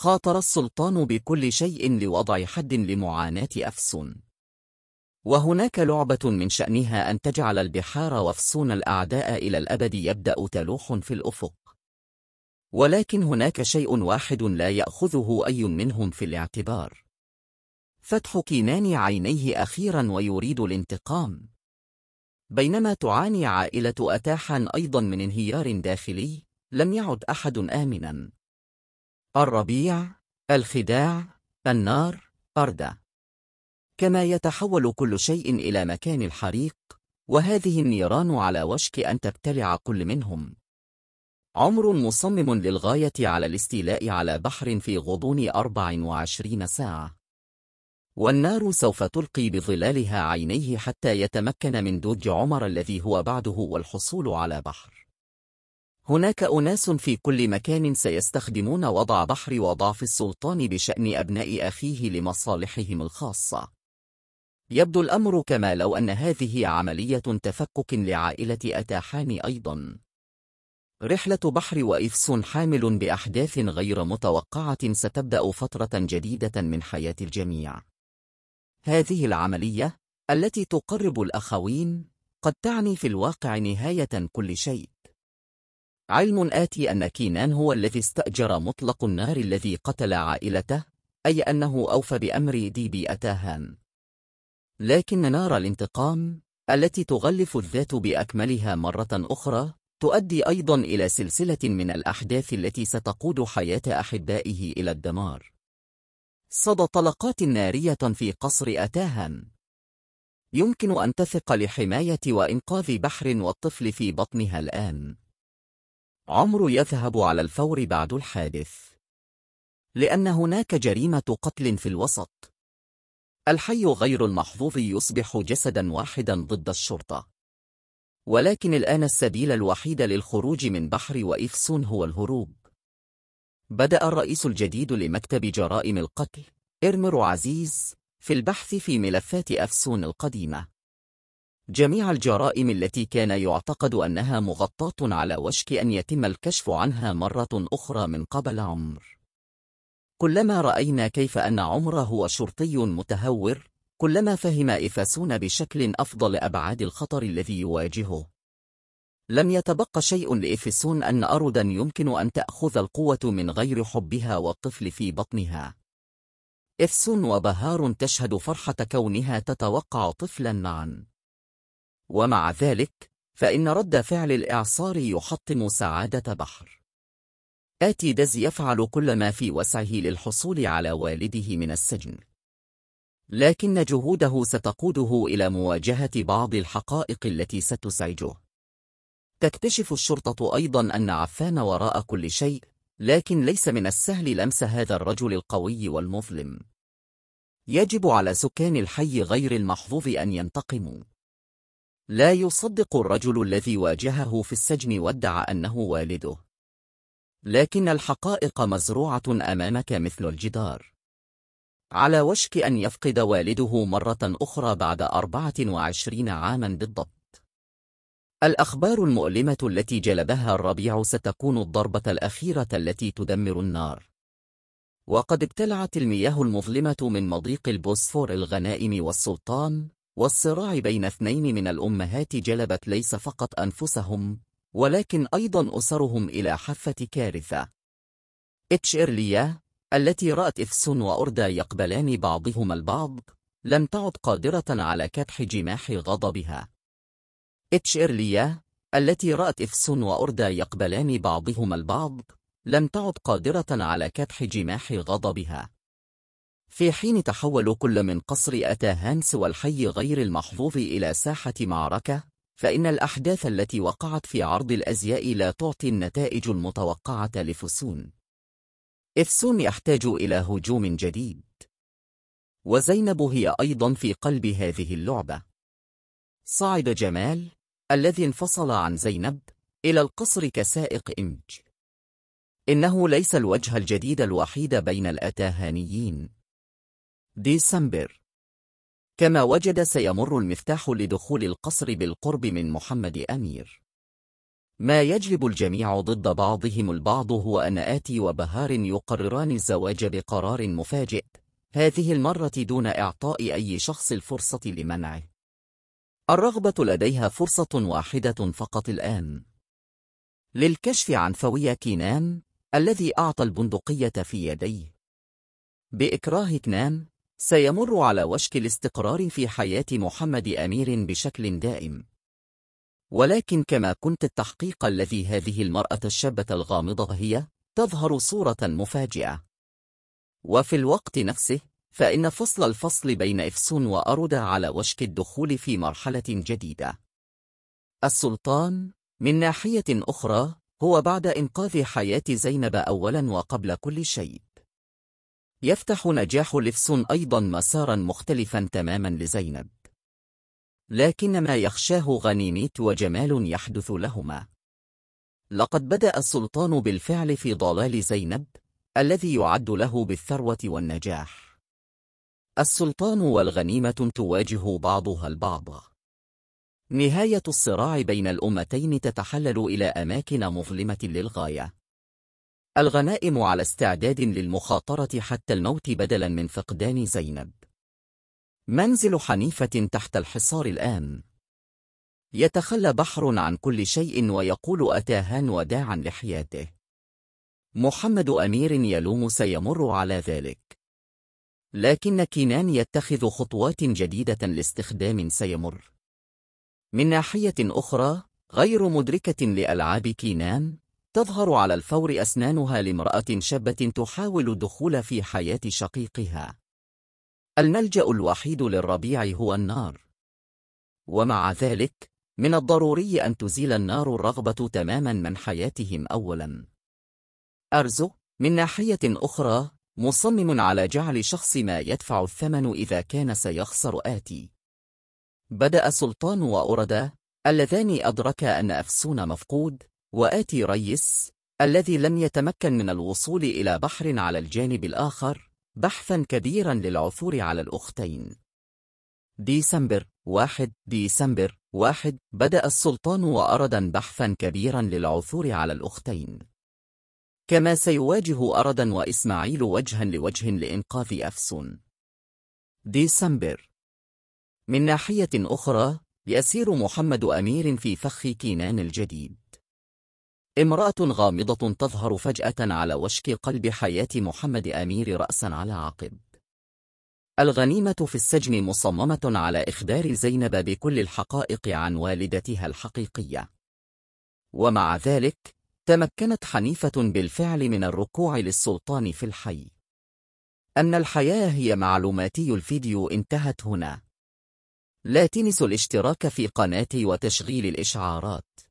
خاطر السلطان بكل شيء لوضع حد لمعاناة أفسون وهناك لعبة من شأنها أن تجعل البحار وفسون الأعداء إلى الأبد يبدأ تلوح في الأفق ولكن هناك شيء واحد لا يأخذه أي منهم في الاعتبار فتح كينان عينيه أخيرا ويريد الانتقام بينما تعاني عائلة أتاحا أيضا من انهيار داخلي لم يعد أحد آمنا الربيع الخداع النار أردة كما يتحول كل شيء إلى مكان الحريق وهذه النيران على وشك أن تبتلع كل منهم عمر مصمم للغاية على الاستيلاء على بحر في غضون 24 ساعة والنار سوف تلقي بظلالها عينيه حتى يتمكن من دوج عمر الذي هو بعده والحصول على بحر هناك أناس في كل مكان سيستخدمون وضع بحر وضعف السلطان بشأن أبناء أخيه لمصالحهم الخاصة. يبدو الأمر كما لو أن هذه عملية تفكك لعائلة أتاحان أيضا. رحلة بحر وإفس حامل بأحداث غير متوقعة ستبدأ فترة جديدة من حياة الجميع. هذه العملية التي تقرب الأخوين قد تعني في الواقع نهاية كل شيء. علم آتي أن كينان هو الذي استأجر مطلق النار الذي قتل عائلته أي أنه أوفى بأمر دي أتاهان لكن نار الانتقام التي تغلف الذات بأكملها مرة أخرى تؤدي أيضا إلى سلسلة من الأحداث التي ستقود حياة أحبائه إلى الدمار صدى طلقات نارية في قصر أتاهان يمكن أن تثق لحماية وإنقاذ بحر والطفل في بطنها الآن عمرو يذهب على الفور بعد الحادث لأن هناك جريمة قتل في الوسط الحي غير المحظوظ يصبح جسدا واحدا ضد الشرطة ولكن الآن السبيل الوحيد للخروج من بحر وإفسون هو الهروب بدأ الرئيس الجديد لمكتب جرائم القتل إرمر عزيز في البحث في ملفات أفسون القديمة جميع الجرائم التي كان يعتقد أنها مغطاة على وشك أن يتم الكشف عنها مرة أخرى من قبل عمر كلما رأينا كيف أن عمر هو شرطي متهور كلما فهم إفاسون بشكل أفضل أبعاد الخطر الذي يواجهه لم يتبقى شيء لإفسون أن أردا يمكن أن تأخذ القوة من غير حبها والطفل في بطنها إفسون وبهار تشهد فرحة كونها تتوقع طفلا معا ومع ذلك فإن رد فعل الإعصار يحطم سعادة بحر آتي دز يفعل كل ما في وسعه للحصول على والده من السجن لكن جهوده ستقوده إلى مواجهة بعض الحقائق التي ستزعجه تكتشف الشرطة أيضا أن عفان وراء كل شيء لكن ليس من السهل لمس هذا الرجل القوي والمظلم يجب على سكان الحي غير المحظوظ أن ينتقموا لا يصدق الرجل الذي واجهه في السجن وادعى أنه والده لكن الحقائق مزروعة أمامك مثل الجدار على وشك أن يفقد والده مرة أخرى بعد 24 عاما بالضبط الأخبار المؤلمة التي جلبها الربيع ستكون الضربة الأخيرة التي تدمر النار وقد ابتلعت المياه المظلمة من مضيق البوسفور الغنائم والسلطان والصراع بين اثنين من الأمهات جلبت ليس فقط أنفسهم ولكن أيضا أسرهم إلى حافة كارثة إتش إرليا التي رأت إفسون وأردا يقبلان بعضهما البعض لم تعد قادرة على كبح جماح غضبها إتش إرليا التي رأت إفسون وأردا يقبلان بعضهما البعض لم تعد قادرة على كبح جماح غضبها في حين تحول كل من قصر أتا هانس والحي غير المحظوظ إلى ساحة معركة فإن الأحداث التي وقعت في عرض الأزياء لا تعطي النتائج المتوقعة لفسون إفسون يحتاج إلى هجوم جديد وزينب هي أيضا في قلب هذه اللعبة صعد جمال الذي انفصل عن زينب إلى القصر كسائق إمج إنه ليس الوجه الجديد الوحيد بين الأتاهانيين ديسمبر كما وجد سيمر المفتاح لدخول القصر بالقرب من محمد أمير ما يجلب الجميع ضد بعضهم البعض هو أن آتي وبهار يقرران الزواج بقرار مفاجئ هذه المرة دون إعطاء أي شخص الفرصة لمنعه الرغبة لديها فرصة واحدة فقط الآن للكشف عن فوية كينان الذي أعطى البندقية في يديه بإكراه كنان سيمر على وشك الاستقرار في حياة محمد أمير بشكل دائم ولكن كما كنت التحقيق الذي هذه المرأة الشابة الغامضة هي تظهر صورة مفاجئة وفي الوقت نفسه فإن فصل الفصل بين إفسون وأرودا على وشك الدخول في مرحلة جديدة السلطان من ناحية أخرى هو بعد إنقاذ حياة زينب أولا وقبل كل شيء يفتح نجاح لفسون أيضا مسارا مختلفا تماما لزينب لكن ما يخشاه غنيميت وجمال يحدث لهما لقد بدأ السلطان بالفعل في ضلال زينب الذي يعد له بالثروة والنجاح السلطان والغنيمة تواجه بعضها البعض نهاية الصراع بين الأمتين تتحلل إلى أماكن مظلمة للغاية الغنائم على استعداد للمخاطرة حتى الموت بدلا من فقدان زينب منزل حنيفة تحت الحصار الآن يتخلى بحر عن كل شيء ويقول أتاهان وداعا لحياته محمد أمير يلوم سيمر على ذلك لكن كينان يتخذ خطوات جديدة لاستخدام سيمر من ناحية أخرى غير مدركة لألعاب كينان تظهر على الفور أسنانها لامرأة شابة تحاول الدخول في حياة شقيقها الملجأ الوحيد للربيع هو النار ومع ذلك من الضروري أن تزيل النار الرغبة تماما من حياتهم أولا أرزو من ناحية أخرى مصمم على جعل شخص ما يدفع الثمن إذا كان سيخسر آتي بدأ سلطان وأوردا اللذان أدركا أن أفسون مفقود وآتي ريس الذي لم يتمكن من الوصول إلى بحر على الجانب الآخر بحثا كبيرا للعثور على الأختين ديسمبر 1 ديسمبر 1 بدأ السلطان وأردا بحثا كبيرا للعثور على الأختين كما سيواجه أردا وإسماعيل وجها لوجه لإنقاذ أفسون ديسمبر من ناحية أخرى يسير محمد أمير في فخ كينان الجديد امرأة غامضة تظهر فجأة على وشك قلب حياة محمد أمير رأسا على عقب الغنيمة في السجن مصممة على إخبار زينب بكل الحقائق عن والدتها الحقيقية ومع ذلك تمكنت حنيفة بالفعل من الركوع للسلطان في الحي أن الحياة هي معلوماتي الفيديو انتهت هنا لا تنسوا الاشتراك في قناتي وتشغيل الإشعارات